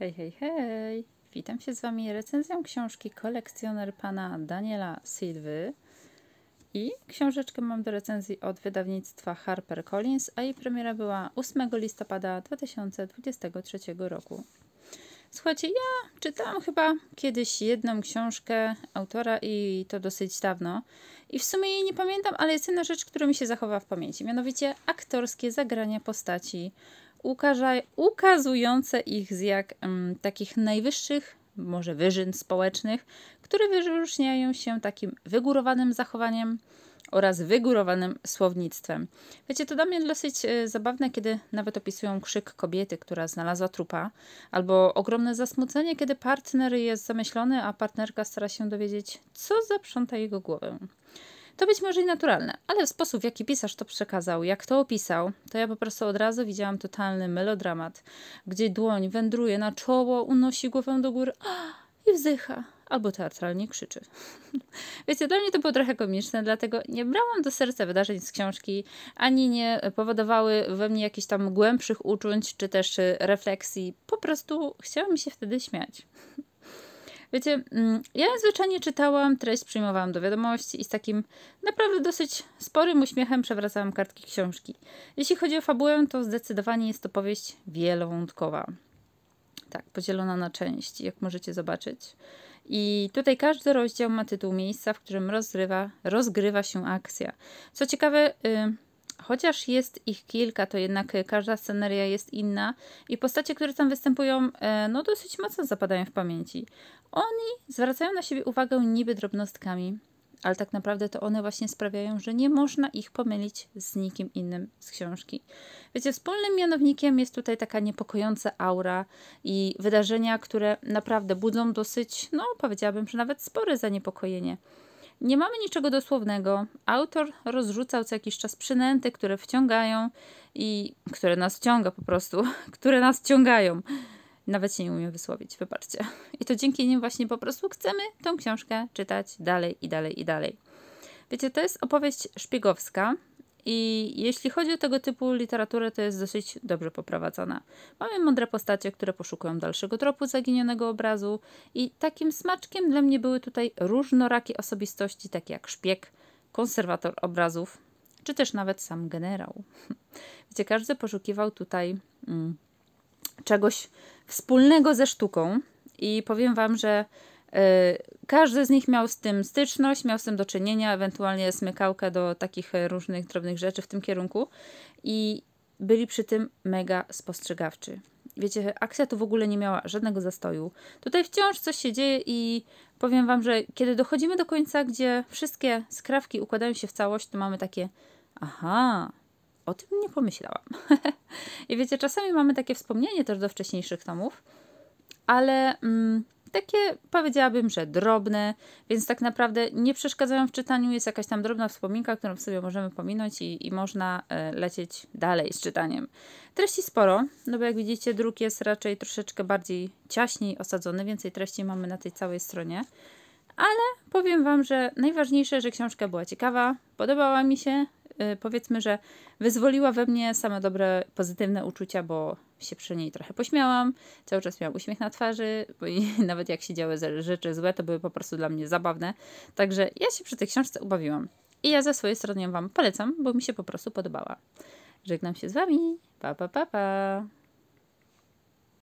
Hej, hej, hej! Witam się z Wami recenzją książki kolekcjoner pana Daniela Silwy. I książeczkę mam do recenzji od wydawnictwa HarperCollins, a jej premiera była 8 listopada 2023 roku. Słuchajcie, ja czytałam chyba kiedyś jedną książkę autora i to dosyć dawno. I w sumie jej nie pamiętam, ale jest jedna rzecz, która mi się zachowa w pamięci, mianowicie aktorskie zagrania postaci ukazujące ich z jak mm, takich najwyższych, może wyżyn społecznych, które wyróżniają się takim wygórowanym zachowaniem oraz wygórowanym słownictwem. Wiecie, to dla mnie dosyć e, zabawne, kiedy nawet opisują krzyk kobiety, która znalazła trupa, albo ogromne zasmucenie, kiedy partner jest zamyślony, a partnerka stara się dowiedzieć, co zaprząta jego głowę. To być może i naturalne, ale sposób, w jaki pisarz to przekazał, jak to opisał, to ja po prostu od razu widziałam totalny melodramat, gdzie dłoń wędruje na czoło, unosi głowę do góry i wzycha, albo teatralnie krzyczy. Wiecie, dla mnie to było trochę komiczne, dlatego nie brałam do serca wydarzeń z książki, ani nie powodowały we mnie jakichś tam głębszych uczuć czy też refleksji. Po prostu chciałam mi się wtedy śmiać. Wiecie, mm, ja zwyczajnie czytałam, treść przyjmowałam do wiadomości i z takim naprawdę dosyć sporym uśmiechem przewracałam kartki książki. Jeśli chodzi o fabułę, to zdecydowanie jest to powieść wielowątkowa. Tak, podzielona na części, jak możecie zobaczyć. I tutaj każdy rozdział ma tytuł miejsca, w którym rozrywa, rozgrywa się akcja. Co ciekawe, y, Chociaż jest ich kilka, to jednak e, każda sceneria jest inna i postacie, które tam występują, e, no dosyć mocno zapadają w pamięci. Oni zwracają na siebie uwagę niby drobnostkami, ale tak naprawdę to one właśnie sprawiają, że nie można ich pomylić z nikim innym z książki. Wiecie, wspólnym mianownikiem jest tutaj taka niepokojąca aura i wydarzenia, które naprawdę budzą dosyć, no powiedziałabym, że nawet spore zaniepokojenie. Nie mamy niczego dosłownego. Autor rozrzucał co jakiś czas przynęty, które wciągają i które nas wciąga po prostu, które nas wciągają. Nawet się nie umiem wysłowić, wybaczcie. I to dzięki nim właśnie po prostu chcemy tą książkę czytać dalej i dalej i dalej. Wiecie, to jest opowieść szpiegowska, i jeśli chodzi o tego typu literaturę, to jest dosyć dobrze poprowadzona. Mamy mądre postacie, które poszukują dalszego tropu zaginionego obrazu, i takim smaczkiem dla mnie były tutaj różnorakie osobistości, takie jak szpieg, konserwator obrazów, czy też nawet sam generał. Wiecie, każdy poszukiwał tutaj mm, czegoś wspólnego ze sztuką, i powiem Wam, że Y, każdy z nich miał z tym styczność, miał z tym do czynienia, ewentualnie smykałkę do takich e, różnych drobnych rzeczy w tym kierunku i byli przy tym mega spostrzegawczy. Wiecie, akcja tu w ogóle nie miała żadnego zastoju. Tutaj wciąż coś się dzieje i powiem Wam, że kiedy dochodzimy do końca, gdzie wszystkie skrawki układają się w całość, to mamy takie aha, o tym nie pomyślałam. I wiecie, czasami mamy takie wspomnienie też do wcześniejszych tomów, ale... Mm, takie powiedziałabym, że drobne, więc tak naprawdę nie przeszkadzają w czytaniu. Jest jakaś tam drobna wspominka, którą sobie możemy pominąć i, i można e, lecieć dalej z czytaniem. Treści sporo, no bo jak widzicie, druk jest raczej troszeczkę bardziej ciaśniej osadzony, więcej treści mamy na tej całej stronie. Ale powiem Wam, że najważniejsze, że książka była ciekawa, podobała mi się, Y, powiedzmy, że wyzwoliła we mnie same dobre, pozytywne uczucia, bo się przy niej trochę pośmiałam, cały czas miałam uśmiech na twarzy, bo nawet jak się działy rzeczy złe, to były po prostu dla mnie zabawne. Także ja się przy tej książce ubawiłam. I ja ze swojej strony ją Wam polecam, bo mi się po prostu podobała. Żegnam się z Wami. Pa, pa, pa, pa.